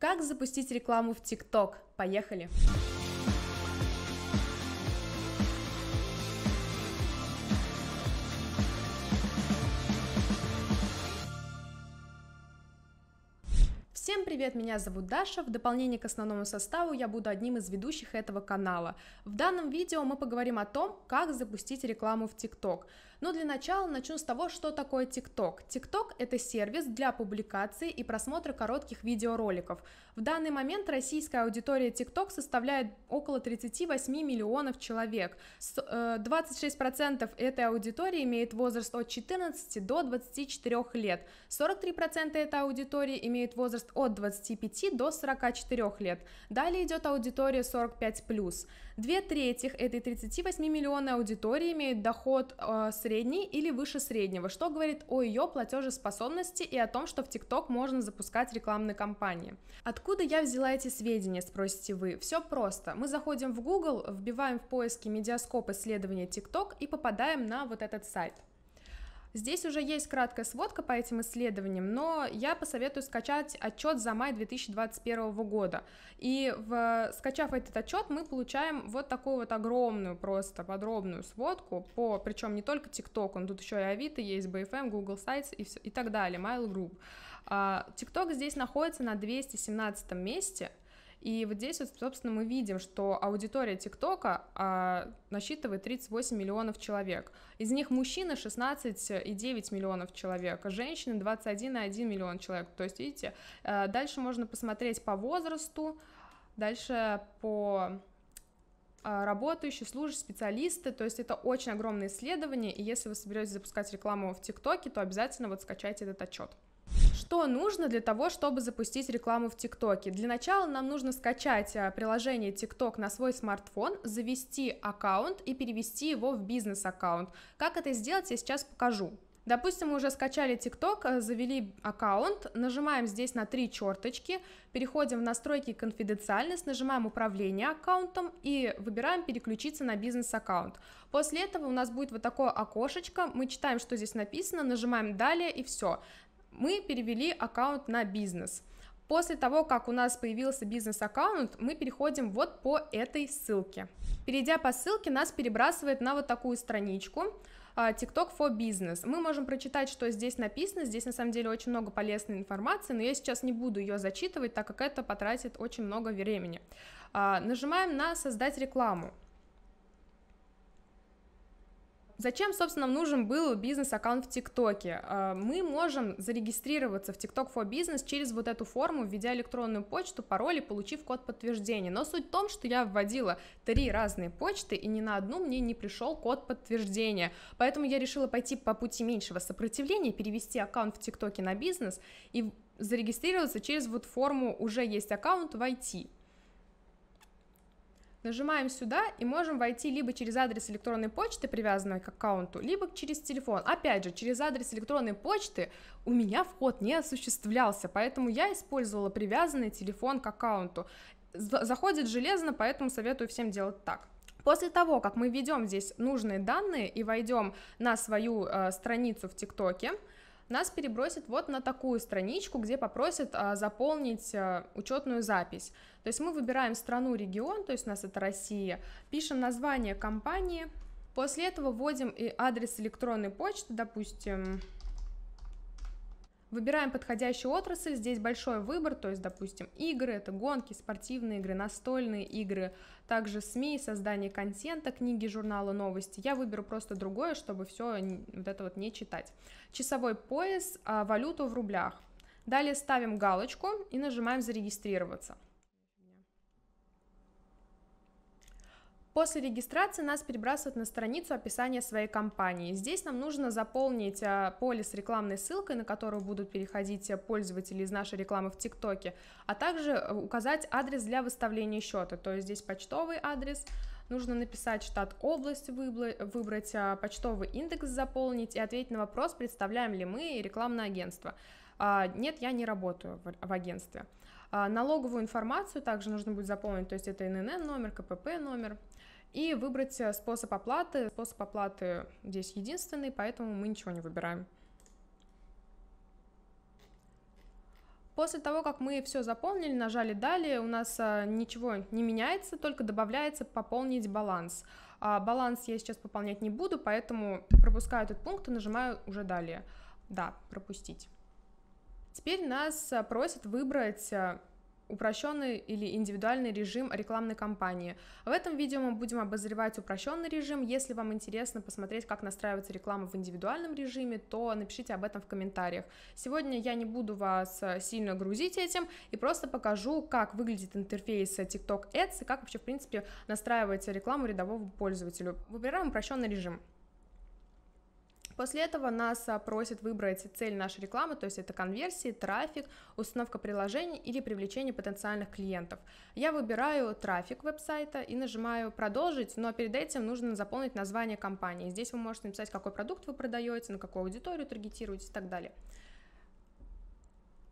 Как запустить рекламу в ТикТок? Поехали! Всем привет, меня зовут Даша, в дополнение к основному составу я буду одним из ведущих этого канала. В данном видео мы поговорим о том, как запустить рекламу в ТикТок. Но для начала начну с того, что такое TikTok. TikTok — это сервис для публикации и просмотра коротких видеороликов. В данный момент российская аудитория TikTok составляет около 38 миллионов человек. 26% э, этой аудитории имеет возраст от 14 до 24 лет. 43% этой аудитории имеет возраст от 25 до 44 лет. Далее идет аудитория 45+. Две трети этой 38 миллионной аудитории имеет доход э, средний или выше среднего, что говорит о ее платежеспособности и о том, что в TikTok можно запускать рекламные кампании. Откуда я взяла эти сведения, спросите вы? Все просто. Мы заходим в Google, вбиваем в поиске медиаскоп исследования TikTok и попадаем на вот этот сайт. Здесь уже есть краткая сводка по этим исследованиям, но я посоветую скачать отчет за май 2021 года. И в, скачав этот отчет, мы получаем вот такую вот огромную просто подробную сводку по, причем не только TikTok, он тут еще и Авито есть, BFM, Google Sites и, все, и так далее, Mail Group. TikTok а, здесь находится на 217 месте – и вот здесь вот, собственно, мы видим, что аудитория ТикТока а, насчитывает 38 миллионов человек. Из них мужчины 16,9 миллионов человек, а женщины 21,1 миллион человек. То есть, видите, э, дальше можно посмотреть по возрасту, дальше по а, работающие, служащие, специалисты, то есть это очень огромное исследование, и если вы соберетесь запускать рекламу в ТикТоке, то обязательно вот скачайте этот отчет что нужно для того, чтобы запустить рекламу в ТикТоке? Для начала нам нужно скачать э, приложение ТикТок на свой смартфон, завести аккаунт и перевести его в бизнес-аккаунт. Как это сделать, я сейчас покажу. Допустим, мы уже скачали TikTok, э, завели аккаунт, нажимаем здесь на три черточки, переходим в настройки конфиденциальность, нажимаем управление аккаунтом и выбираем переключиться на бизнес-аккаунт. После этого у нас будет вот такое окошечко, мы читаем, что здесь написано, нажимаем далее и все мы перевели аккаунт на бизнес. После того, как у нас появился бизнес-аккаунт, мы переходим вот по этой ссылке. Перейдя по ссылке, нас перебрасывает на вот такую страничку а, TikTok for Business. Мы можем прочитать, что здесь написано, здесь на самом деле очень много полезной информации, но я сейчас не буду ее зачитывать, так как это потратит очень много времени. А, нажимаем на «Создать рекламу». Зачем, собственно, нужен был бизнес-аккаунт в ТикТоке? А, мы можем зарегистрироваться в TikTok for Business через вот эту форму, введя электронную почту, пароль и получив код подтверждения. Но суть в том, что я вводила три разные почты, и ни на одну мне не пришел код подтверждения. Поэтому я решила пойти по пути меньшего сопротивления, перевести аккаунт в ТикТоке на бизнес и зарегистрироваться через вот форму «Уже есть аккаунт, в войти». Нажимаем сюда и можем войти либо через адрес электронной почты, привязанной к аккаунту, либо через телефон. Опять же, через адрес электронной почты у меня вход не осуществлялся, поэтому я использовала привязанный телефон к аккаунту. Заходит железно, поэтому советую всем делать так. После того, как мы введем здесь нужные данные и войдем на свою э, страницу в ТикТоке, нас перебросят вот на такую страничку, где попросят а, заполнить а, учетную запись. То есть мы выбираем страну, регион, то есть у нас это Россия, пишем название компании, после этого вводим и адрес электронной почты, допустим, Выбираем подходящую отрасль, здесь большой выбор, то есть, допустим, игры, это гонки, спортивные игры, настольные игры, также СМИ, создание контента, книги, журналы, новости. Я выберу просто другое, чтобы все вот это вот не читать. Часовой пояс, а, валюту в рублях. Далее ставим галочку и нажимаем «Зарегистрироваться». После регистрации нас перебрасывают на страницу описания своей компании. Здесь нам нужно заполнить а, поле с рекламной ссылкой, на которую будут переходить а, пользователи из нашей рекламы в ТикТоке, а также э, указать адрес для выставления счета, то есть здесь почтовый адрес, нужно написать штат область, выбрать а, почтовый индекс, заполнить и ответить на вопрос, представляем ли мы рекламное агентство. Нет, я не работаю в агентстве. Налоговую информацию также нужно будет заполнить, то есть это ИНН номер, КПП номер, и выбрать э, способ оплаты. Способ оплаты здесь единственный, поэтому мы ничего не выбираем. После того, как мы все заполнили, нажали «Далее», у нас э, ничего не меняется, только добавляется «Пополнить баланс». А баланс я сейчас пополнять не буду, поэтому пропускаю этот пункт и нажимаю уже «Далее». Да, «Пропустить». Теперь нас э, просят выбрать упрощенный или индивидуальный режим рекламной кампании. В этом видео мы будем обозревать упрощенный режим. Если вам интересно посмотреть, как настраивается реклама в индивидуальном режиме, то напишите об этом в комментариях. Сегодня я не буду вас э, сильно грузить этим и просто покажу, как выглядит интерфейс э, TikTok Ads и как вообще, в принципе, настраивается реклама рядового пользователю. Выбираем упрощенный режим. После этого нас а, просят выбрать цель нашей рекламы, то есть это конверсии, трафик, установка приложений или привлечение потенциальных клиентов. Я выбираю трафик веб-сайта и нажимаю «Продолжить», но перед этим нужно заполнить название компании. Здесь вы можете написать, какой продукт вы продаете, на какую аудиторию таргетируете и так далее.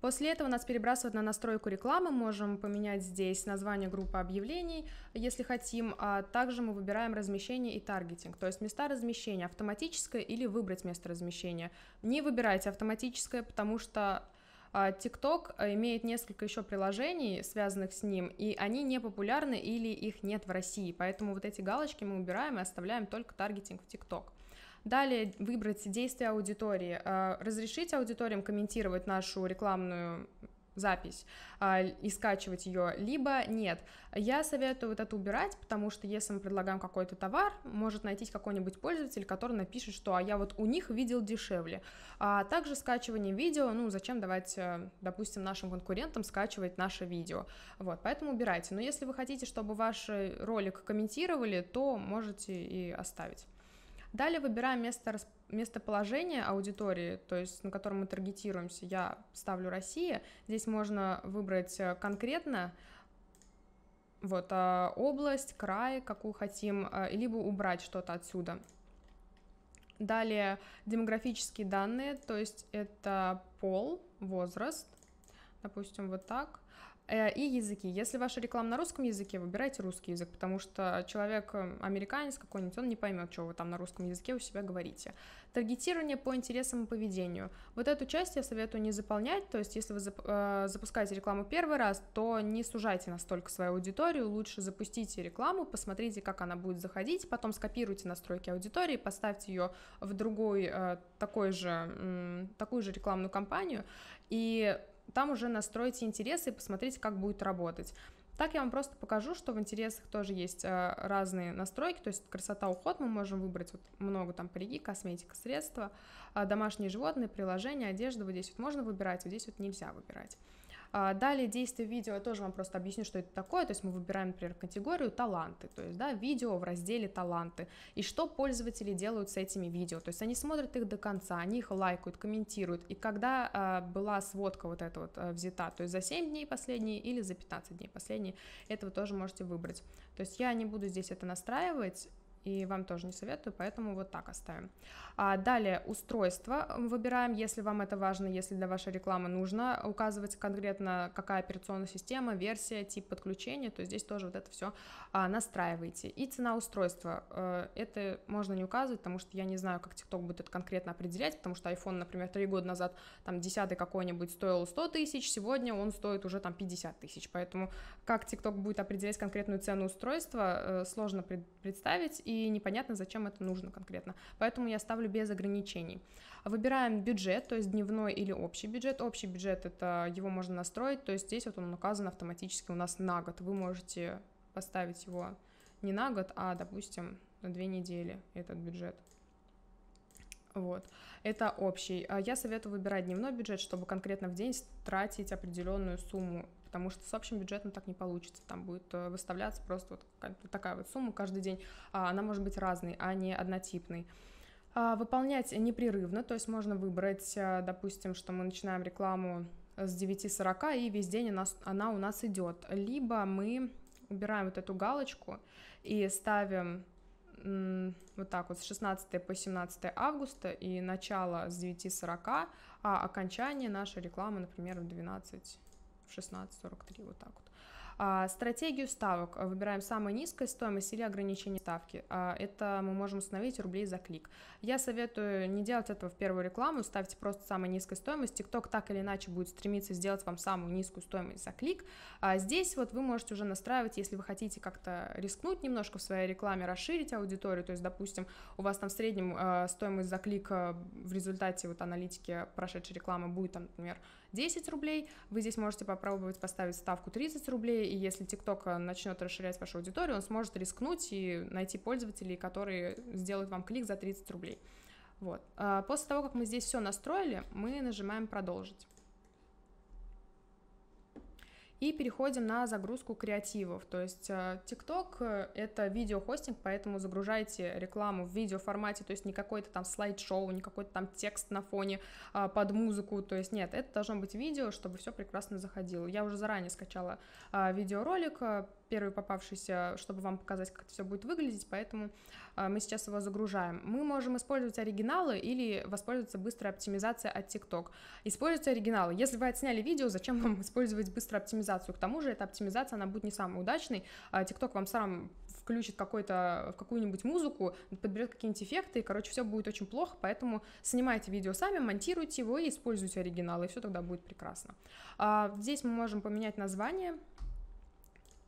После этого нас перебрасывают на настройку рекламы, можем поменять здесь название группы объявлений, если хотим, а также мы выбираем размещение и таргетинг, то есть места размещения, автоматическое или выбрать место размещения. Не выбирайте автоматическое, потому что а, TikTok а, имеет несколько еще приложений, связанных с ним, и они не популярны или их нет в России, поэтому вот эти галочки мы убираем и оставляем только таргетинг в TikTok. Далее выбрать действия аудитории, а, разрешить аудиториям комментировать нашу рекламную запись а, и скачивать ее, либо нет. Я советую вот это убирать, потому что если мы предлагаем какой-то товар, может найтись какой-нибудь пользователь, который напишет, что «а я вот у них видел дешевле». А также скачивание видео, ну зачем давать, э, допустим, нашим конкурентам скачивать наше видео, вот, поэтому убирайте. Но если вы хотите, чтобы ваш э, ролик комментировали, то можете и оставить. Далее выбираем место, местоположение аудитории, то есть на котором мы таргетируемся. Я ставлю Россия. Здесь можно выбрать э, конкретно вот, э, область, край, какую хотим, э, либо убрать что-то отсюда. Далее демографические данные, то есть это пол, возраст – допустим, вот так. Э, и языки. Если ваша реклама на русском языке, выбирайте русский язык, потому что человек, э, американец какой-нибудь, он не поймет, что вы там на русском языке у себя говорите. Таргетирование по интересам и поведению. Вот эту часть я советую не заполнять, то есть если вы э, запускаете рекламу первый раз, то не сужайте настолько свою аудиторию, лучше запустите рекламу, посмотрите, как она будет заходить, потом скопируйте настройки аудитории, поставьте ее в другой такой же, такую же рекламную кампанию, и там уже настроите интересы и посмотрите, как будет работать. Так я вам просто покажу, что в интересах тоже есть э, разные настройки, то есть красота, уход мы можем выбрать вот много там парики, косметика, средства, э, домашние животные, приложения, одежда, вот здесь вот можно выбирать, вот здесь вот нельзя выбирать. А, далее действие видео, я тоже вам просто объясню, что это такое, то есть мы выбираем, например, категорию таланты, то есть, да, видео в разделе таланты, и что пользователи делают с этими видео, то есть они смотрят их до конца, они их лайкают, комментируют, и когда а, была сводка вот эта вот а, взята, то есть за 7 дней последние или за 15 дней последние, этого тоже можете выбрать, то есть я не буду здесь это настраивать, и вам тоже не советую, поэтому вот так оставим. А далее устройство выбираем, если вам это важно, если для вашей рекламы нужно указывать конкретно, какая операционная система, версия, тип подключения, то здесь тоже вот это все а, настраиваете. И цена устройства, э, это можно не указывать, потому что я не знаю, как TikTok будет это конкретно определять, потому что iPhone, например, 3 года назад, там, 10 какой-нибудь стоил 100 тысяч, сегодня он стоит уже там 50 тысяч, поэтому как TikTok будет определять конкретную цену устройства, э, сложно представить, и непонятно, зачем это нужно конкретно. Поэтому я ставлю без ограничений. Выбираем бюджет, то есть дневной или общий бюджет. Общий бюджет это его можно настроить, то есть здесь вот он указан автоматически у нас на год. Вы можете поставить его не на год, а, допустим, на две недели этот бюджет. Вот. Это общий. А я советую выбирать дневной бюджет, чтобы конкретно в день тратить определенную сумму потому что с общим бюджетом так не получится. Там будет э, выставляться просто вот такая вот сумма каждый день. А она может быть разной, а не однотипной а выполнять непрерывно, то есть можно выбрать, э, допустим, что мы начинаем рекламу с 9.40 и весь день она, она у нас идет. Либо мы убираем вот эту галочку и ставим вот так вот с 16 по 17 августа и начало с 9.40, а окончание нашей рекламы, например, в 12 в 16.43, вот так вот. А, стратегию ставок. Выбираем самую низкую стоимость или ограничение ставки. А, это мы можем установить рублей за клик. Я советую не делать этого в первую рекламу, ставьте просто самой низкой стоимость. TikTok так или иначе будет стремиться сделать вам самую низкую стоимость за клик. А здесь вот вы можете уже настраивать, если вы хотите как-то рискнуть немножко в своей рекламе, расширить аудиторию, то есть, допустим, у вас там в среднем э, стоимость за клик а, в результате вот аналитики прошедшей рекламы будет там, например, 10 рублей, вы здесь можете попробовать поставить ставку 30 рублей, и если TikTok э, начнет расширять вашу аудиторию, он сможет рискнуть и найти пользователей, которые сделают вам клик за 30 рублей. Вот. А, после того, как мы здесь все настроили, мы нажимаем «Продолжить». И переходим на загрузку креативов. То есть э, TikTok э, — это видеохостинг, поэтому загружайте рекламу в видеоформате, то есть не какой-то там слайд-шоу, не какой-то там текст на фоне а, под музыку. То есть нет, это должно быть видео, чтобы все прекрасно заходило. Я уже заранее скачала а, видеоролик, а, первый попавшийся, чтобы вам показать, как это все будет выглядеть, поэтому а, мы сейчас его загружаем. Мы можем использовать оригиналы или воспользоваться быстрой оптимизацией от TikTok. Используйте оригиналы. Если вы отсняли видео, зачем вам использовать быструю оптимизацию? К тому же эта оптимизация, она будет не самой удачной. А, TikTok вам сам включит какой-то, в какую-нибудь музыку, подберет какие-нибудь эффекты, и, короче, все будет очень плохо, поэтому снимайте видео сами, монтируйте его и используйте оригиналы, и все тогда будет прекрасно. А, здесь мы можем поменять название,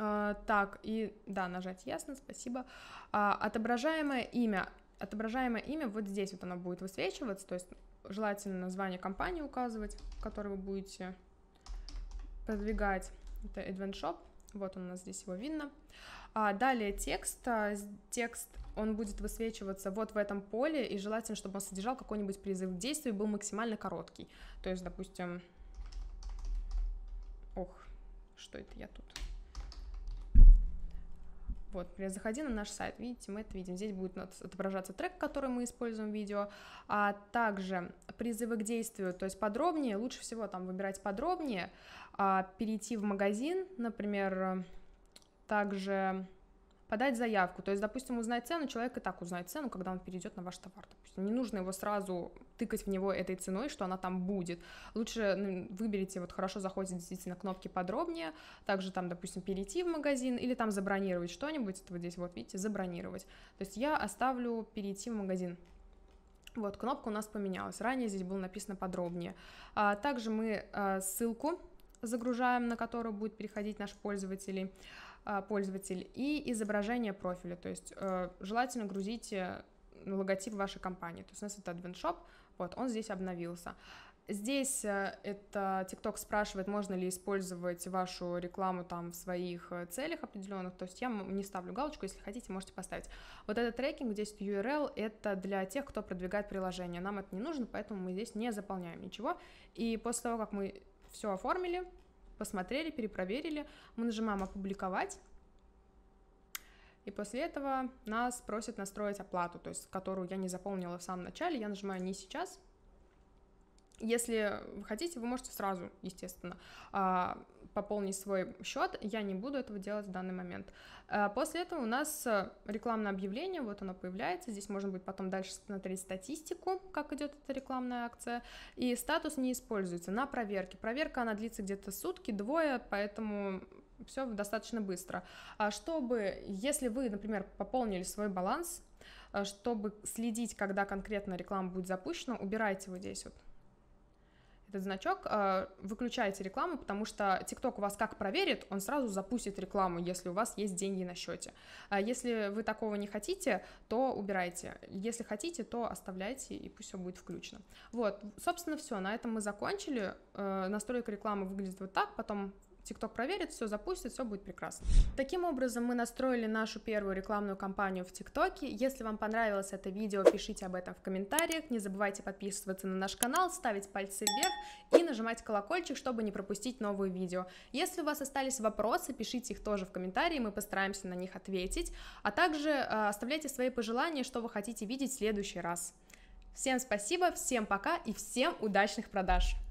а, так, и да, нажать ясно, спасибо. А, отображаемое имя. Отображаемое имя вот здесь вот оно будет высвечиваться, то есть желательно название компании указывать, в вы будете продвигать. Это Advent Shop, вот он у нас здесь его видно. А далее текст. А, текст, он будет высвечиваться вот в этом поле, и желательно, чтобы он содержал какой-нибудь призыв к действию, был максимально короткий. То есть, допустим... Ох, что это я тут? Вот, например, заходи на наш сайт, видите, мы это видим. Здесь будет отображаться трек, который мы используем в видео, а также призывы к действию, то есть подробнее, лучше всего там выбирать подробнее, а, перейти в магазин, например, также подать заявку. То есть, допустим, узнать цену, человек и так узнает цену, когда он перейдет на ваш товар. Допустим, не нужно его сразу тыкать в него этой ценой, что она там будет. Лучше выберите, вот хорошо заходите действительно кнопки подробнее, также там, допустим, перейти в магазин или там забронировать что-нибудь, это вот здесь вот, видите, забронировать. То есть я оставлю перейти в магазин. Вот, кнопка у нас поменялась. Ранее здесь было написано подробнее. А, также мы а, ссылку загружаем, на которую будет переходить наш пользователь, а, пользователь и изображение профиля. То есть а, желательно грузите логотип вашей компании. То есть у нас это AdventShop, вот, он здесь обновился. Здесь э, это TikTok спрашивает, можно ли использовать вашу рекламу там в своих э, целях определенных. То есть я не ставлю галочку, если хотите, можете поставить. Вот этот трекинг, здесь URL, это для тех, кто продвигает приложение. Нам это не нужно, поэтому мы здесь не заполняем ничего. И после того, как мы все оформили, посмотрели, перепроверили, мы нажимаем «Опубликовать», и после этого нас просят настроить оплату, то есть которую я не заполнила в самом начале, я нажимаю «Не сейчас», если вы хотите, вы можете сразу, естественно, а, пополнить свой счет. Я не буду этого делать в данный момент. А, после этого у нас э, рекламное объявление, вот оно появляется. Здесь можно будет потом дальше смотреть статистику, как идет эта рекламная акция. И статус не используется на проверке. Проверка, она длится где-то сутки, двое, поэтому все достаточно быстро. А чтобы, если вы, например, пополнили свой баланс, э, чтобы следить, когда конкретно реклама будет запущена, убирайте вот здесь вот этот значок, э, выключайте рекламу, потому что TikTok у вас как проверит, он сразу запустит рекламу, если у вас есть деньги на счете. А если вы такого не хотите, то убирайте. Если хотите, то оставляйте, и пусть все будет включено. Вот, собственно, все, на этом мы закончили. Э, настройка рекламы выглядит вот так, потом TikTok проверит, все запустит, все будет прекрасно. Таким образом, мы настроили нашу первую рекламную кампанию в TikTok. Если вам понравилось это видео, пишите об этом в комментариях. Не забывайте подписываться на наш канал, ставить пальцы вверх и нажимать колокольчик, чтобы не пропустить новые видео. Если у вас остались вопросы, пишите их тоже в комментарии, мы постараемся на них ответить. А также э, оставляйте свои пожелания, что вы хотите видеть в следующий раз. Всем спасибо, всем пока и всем удачных продаж!